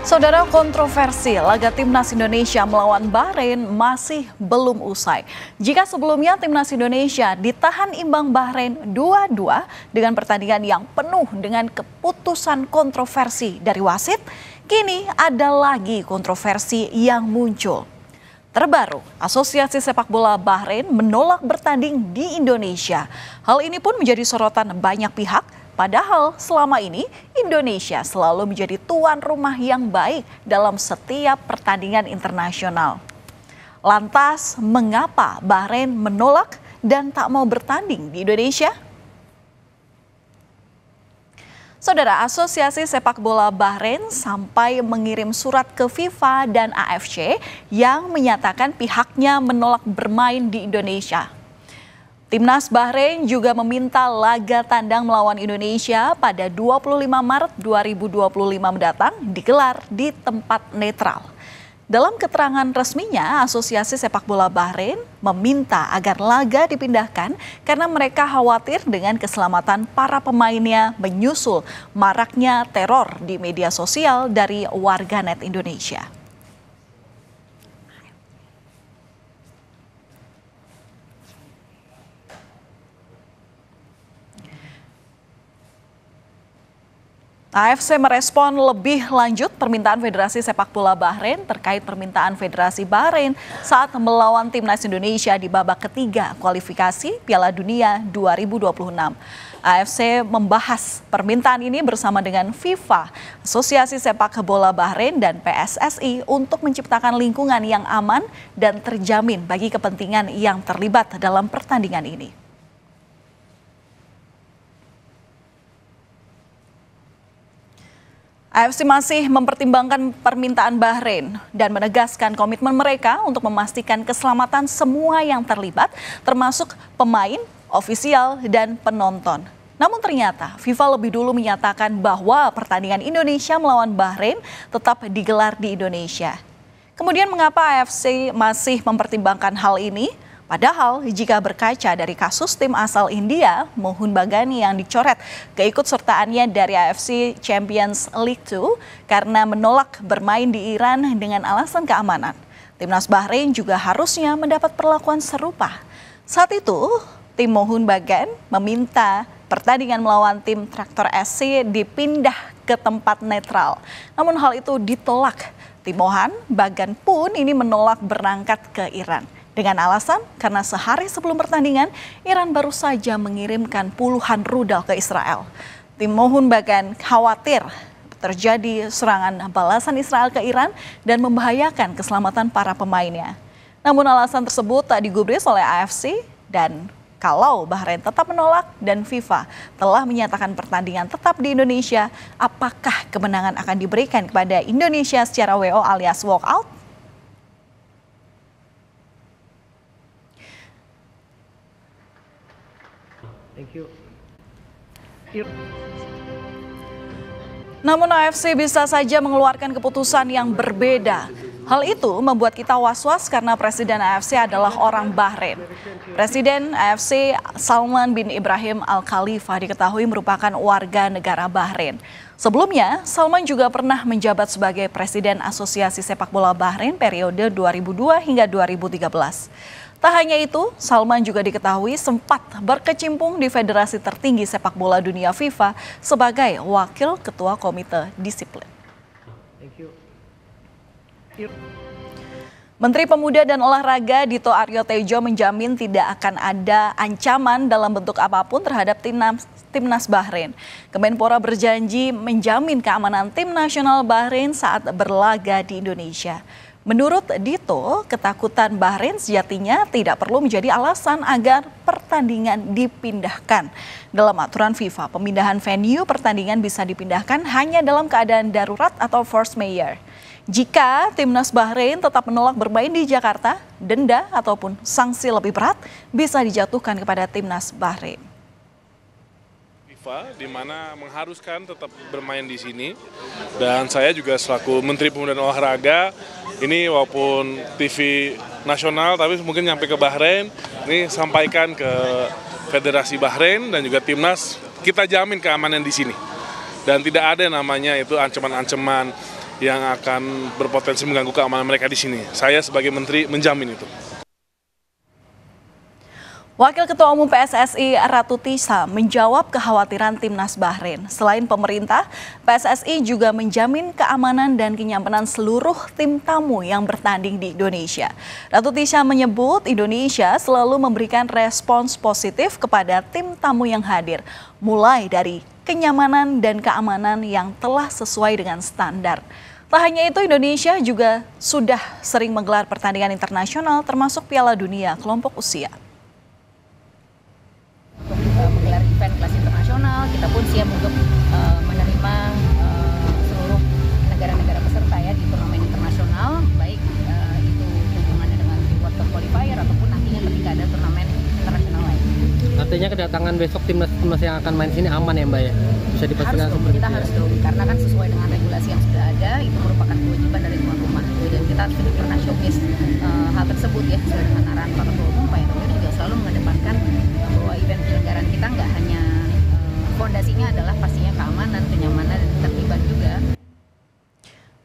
Saudara kontroversi laga timnas Indonesia melawan Bahrain masih belum usai. Jika sebelumnya timnas Indonesia ditahan imbang Bahrain 2-2 dengan pertandingan yang penuh dengan keputusan kontroversi dari wasit, kini ada lagi kontroversi yang muncul. Terbaru, Asosiasi Sepak Bola Bahrain menolak bertanding di Indonesia. Hal ini pun menjadi sorotan banyak pihak Padahal selama ini Indonesia selalu menjadi tuan rumah yang baik dalam setiap pertandingan internasional. Lantas, mengapa Bahrain menolak dan tak mau bertanding di Indonesia? Saudara Asosiasi Sepak Bola Bahrain sampai mengirim surat ke FIFA dan AFC yang menyatakan pihaknya menolak bermain di Indonesia Timnas Bahrain juga meminta laga tandang melawan Indonesia pada 25 Maret 2025 mendatang digelar di tempat netral. Dalam keterangan resminya, Asosiasi Sepak Bola Bahrain meminta agar laga dipindahkan karena mereka khawatir dengan keselamatan para pemainnya menyusul maraknya teror di media sosial dari warganet Indonesia. AFC merespon lebih lanjut permintaan Federasi Sepak Bola Bahrain terkait permintaan Federasi Bahrain saat melawan timnas Indonesia di babak ketiga kualifikasi Piala Dunia 2026. AFC membahas permintaan ini bersama dengan FIFA, Asosiasi Sepak Bola Bahrain dan PSSI untuk menciptakan lingkungan yang aman dan terjamin bagi kepentingan yang terlibat dalam pertandingan ini. AFC masih mempertimbangkan permintaan Bahrain dan menegaskan komitmen mereka untuk memastikan keselamatan semua yang terlibat, termasuk pemain, ofisial, dan penonton. Namun ternyata FIFA lebih dulu menyatakan bahwa pertandingan Indonesia melawan Bahrain tetap digelar di Indonesia. Kemudian mengapa AFC masih mempertimbangkan hal ini? Padahal jika berkaca dari kasus tim asal India, Mohun Bagani yang dicoret keikutsertaannya dari AFC Champions League 2 karena menolak bermain di Iran dengan alasan keamanan. Timnas Bahrain juga harusnya mendapat perlakuan serupa. Saat itu, tim Mohun Bagan meminta pertandingan melawan tim Traktor SC dipindah ke tempat netral. Namun hal itu ditolak. Tim Mohan Bagan pun ini menolak berangkat ke Iran. Dengan alasan karena sehari sebelum pertandingan, Iran baru saja mengirimkan puluhan rudal ke Israel. Tim Mohun bahkan khawatir terjadi serangan balasan Israel ke Iran dan membahayakan keselamatan para pemainnya. Namun alasan tersebut tak digubris oleh AFC dan kalau Bahrain tetap menolak dan FIFA telah menyatakan pertandingan tetap di Indonesia, apakah kemenangan akan diberikan kepada Indonesia secara WO alias walkout? Thank you. Namun AFC bisa saja mengeluarkan keputusan yang berbeda. Hal itu membuat kita was-was karena Presiden AFC adalah orang Bahrain. Presiden AFC Salman bin Ibrahim Al Khalifah diketahui merupakan warga negara Bahrain. Sebelumnya, Salman juga pernah menjabat sebagai Presiden Asosiasi Sepak Bola Bahrain periode 2002 hingga 2013. Tak hanya itu, Salman juga diketahui sempat berkecimpung di federasi tertinggi sepak bola dunia FIFA sebagai wakil ketua komite disiplin. Thank you. Menteri Pemuda dan Olahraga Dito Aryo Tejo menjamin tidak akan ada ancaman dalam bentuk apapun terhadap timnas, timnas Bahrain. Kemenpora berjanji menjamin keamanan tim nasional Bahrain saat berlaga di Indonesia. Menurut Dito, ketakutan Bahrain sejatinya tidak perlu menjadi alasan agar pertandingan dipindahkan. Dalam aturan FIFA, pemindahan venue pertandingan bisa dipindahkan hanya dalam keadaan darurat atau force majeure. Jika timnas Bahrain tetap menolak bermain di Jakarta, denda ataupun sanksi lebih berat bisa dijatuhkan kepada timnas Bahrain. FIFA di mana mengharuskan tetap bermain di sini. Dan saya juga selaku Menteri Pemuda dan Olahraga ini walaupun TV nasional tapi mungkin sampai ke Bahrain ini sampaikan ke Federasi Bahrain dan juga timnas kita jamin keamanan di sini. Dan tidak ada namanya itu ancaman-ancaman yang akan berpotensi mengganggu keamanan mereka di sini. Saya sebagai menteri menjamin itu. Wakil Ketua Umum PSSI Ratu Tisa menjawab kekhawatiran Timnas Bahrain. Selain pemerintah, PSSI juga menjamin keamanan dan kenyamanan seluruh tim tamu yang bertanding di Indonesia. Ratu Tisa menyebut Indonesia selalu memberikan respons positif kepada tim tamu yang hadir, mulai dari kenyamanan dan keamanan yang telah sesuai dengan standar. Tak hanya itu, Indonesia juga sudah sering menggelar pertandingan internasional termasuk Piala Dunia kelompok usia. siap untuk uh, menerima uh, seluruh negara-negara peserta ya di turnamen internasional baik uh, itu hubungannya dengan World Cup qualifier ataupun nantinya ketika ada turnamen internasional lain. Artinya kedatangan besok timnas timnas yang akan main sini aman ya Mbak ya? Bisa dipastikan harus kita ya? harus dong karena kan sesuai dengan regulasi yang sudah ada itu merupakan kewajiban dari tuan rumah dan kita sudah pernah showcase uh, hal tersebut ya sesuai dengan arahan Pak Ketua Umum Pak juga selalu mengedepankan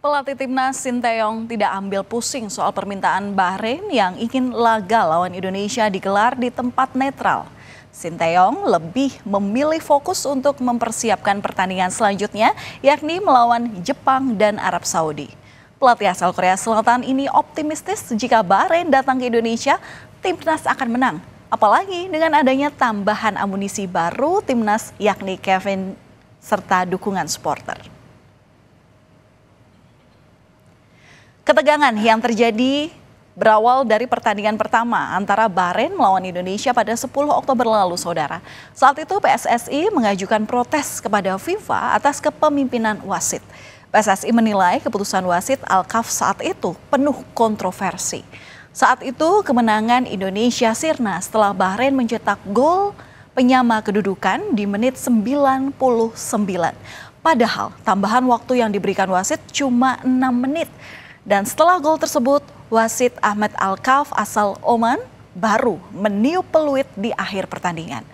Pelatih timnas Sinteyong tidak ambil pusing soal permintaan Bahrain yang ingin laga lawan Indonesia digelar di tempat netral. Sinteyong lebih memilih fokus untuk mempersiapkan pertandingan selanjutnya yakni melawan Jepang dan Arab Saudi. Pelatih asal Korea Selatan ini optimistis jika Bahrain datang ke Indonesia, timnas akan menang. Apalagi dengan adanya tambahan amunisi baru timnas yakni Kevin serta dukungan supporter. Ketegangan yang terjadi berawal dari pertandingan pertama antara Bahrain melawan Indonesia pada 10 Oktober lalu, Saudara. Saat itu PSSI mengajukan protes kepada FIFA atas kepemimpinan wasit. PSSI menilai keputusan wasit Al-Kaf saat itu penuh kontroversi. Saat itu kemenangan Indonesia sirna setelah Bahrain mencetak gol penyama kedudukan di menit 99. Padahal tambahan waktu yang diberikan wasit cuma 6 menit dan setelah gol tersebut, wasit Ahmed Al-Kaf asal Oman baru meniup peluit di akhir pertandingan.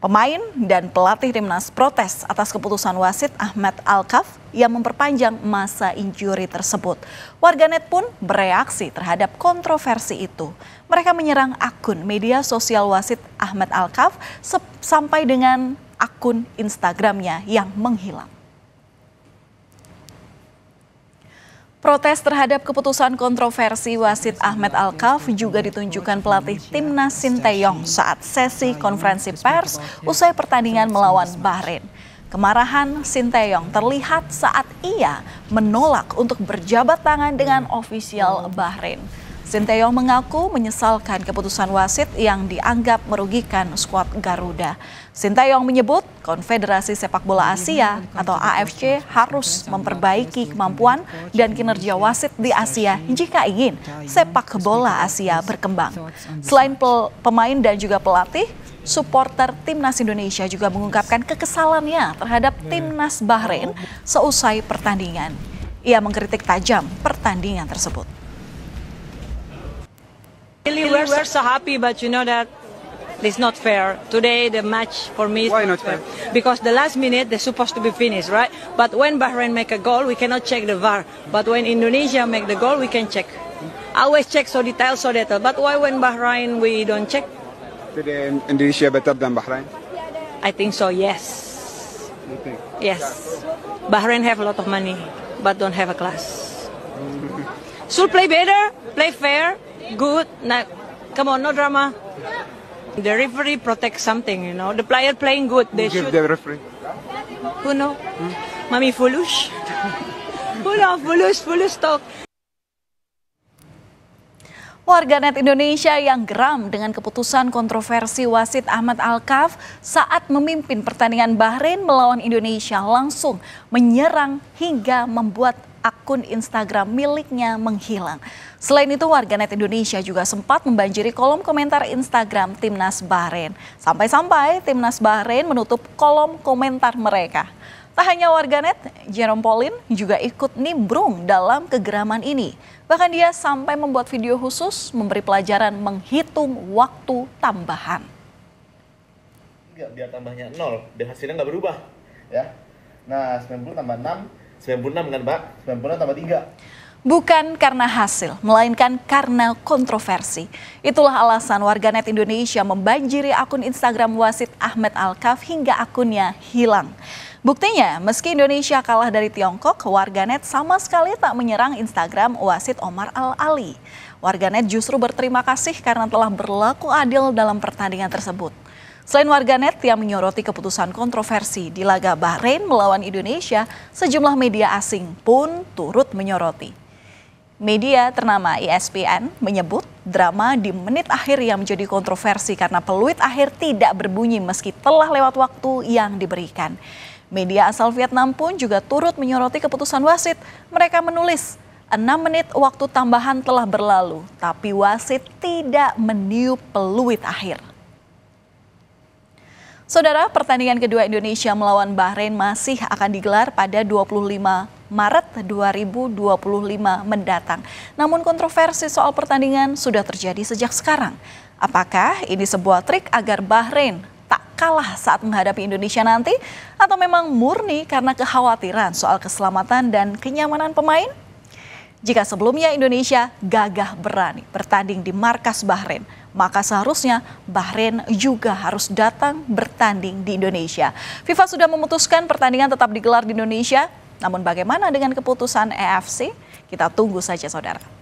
Pemain dan pelatih timnas protes atas keputusan wasit Ahmed Alkaf yang memperpanjang masa injury tersebut. Warganet pun bereaksi terhadap kontroversi itu. Mereka menyerang akun media sosial wasit Ahmed Alkaf sampai dengan akun Instagramnya yang menghilang. Protes terhadap keputusan kontroversi wasit Ahmed Al-Kaf juga ditunjukkan pelatih timnas Sinteyong saat sesi konferensi pers usai pertandingan melawan Bahrain. Kemarahan Sinteyong terlihat saat ia menolak untuk berjabat tangan dengan ofisial Bahrain. Sinteyong mengaku menyesalkan keputusan wasit yang dianggap merugikan skuad Garuda. Sinteyong menyebut Konfederasi Sepak Bola Asia atau AFC harus memperbaiki kemampuan dan kinerja wasit di Asia jika ingin sepak bola Asia berkembang. Selain pemain dan juga pelatih, supporter timnas Indonesia juga mengungkapkan kekesalannya terhadap timnas Bahrain seusai pertandingan. Ia mengkritik tajam pertandingan tersebut. Really, we're, so happy, but you know that it's not fair. Today, the match for me is Why not, fair. fair. Because the last minute, they're supposed to be finished, right? But when Bahrain make a goal, we cannot check the VAR. But when Indonesia make the goal, we can check. always check so detail, so detail. But why when Bahrain, we don't check? Did um, Indonesia better than Bahrain? I think so, yes. You think? Yes. Bahrain have a lot of money, but don't have a class. Should play better, play fair, good. Not, come on, no drama. The referee protect something, you know. The player playing good, they Who should. the referee? Who know? Hmm? Mami foolish. Who know? Foolish, foolish talk. Warganet Indonesia yang geram dengan keputusan kontroversi wasit Ahmad Al-Kaf saat memimpin pertandingan Bahrain melawan Indonesia langsung menyerang hingga membuat akun Instagram miliknya menghilang. Selain itu, warganet Indonesia juga sempat membanjiri kolom komentar Instagram Timnas Bahrain. Sampai-sampai Timnas Bahrain menutup kolom komentar mereka. Tak hanya warganet, Jerome Pauline juga ikut nimbrung dalam kegeraman ini. Bahkan dia sampai membuat video khusus memberi pelajaran menghitung waktu tambahan. Biar tambahnya nol, biar hasilnya nggak berubah. Ya, Nah, 90 tambah 6 96 kan Pak? 96 tambah 3 bukan karena hasil, melainkan karena kontroversi. Itulah alasan warganet Indonesia membanjiri akun Instagram wasit Ahmed Alkaf hingga akunnya hilang. Buktinya, meski Indonesia kalah dari Tiongkok, warganet sama sekali tak menyerang Instagram wasit Omar Al-Ali. Warganet justru berterima kasih karena telah berlaku adil dalam pertandingan tersebut. Selain warganet yang menyoroti keputusan kontroversi di laga Bahrain melawan Indonesia, sejumlah media asing pun turut menyoroti. Media ternama ESPN menyebut drama di menit akhir yang menjadi kontroversi karena peluit akhir tidak berbunyi meski telah lewat waktu yang diberikan. Media asal Vietnam pun juga turut menyoroti keputusan wasit. Mereka menulis, 6 menit waktu tambahan telah berlalu, tapi wasit tidak meniup peluit akhir. Saudara, pertandingan kedua Indonesia melawan Bahrain masih akan digelar pada 25 Maret 2025 mendatang. Namun kontroversi soal pertandingan sudah terjadi sejak sekarang. Apakah ini sebuah trik agar Bahrain tak kalah saat menghadapi Indonesia nanti atau memang murni karena kekhawatiran soal keselamatan dan kenyamanan pemain? Jika sebelumnya Indonesia gagah berani bertanding di markas Bahrain, maka seharusnya Bahrain juga harus datang bertanding di Indonesia. FIFA sudah memutuskan pertandingan tetap digelar di Indonesia, namun bagaimana dengan keputusan AFC? E Kita tunggu saja saudara.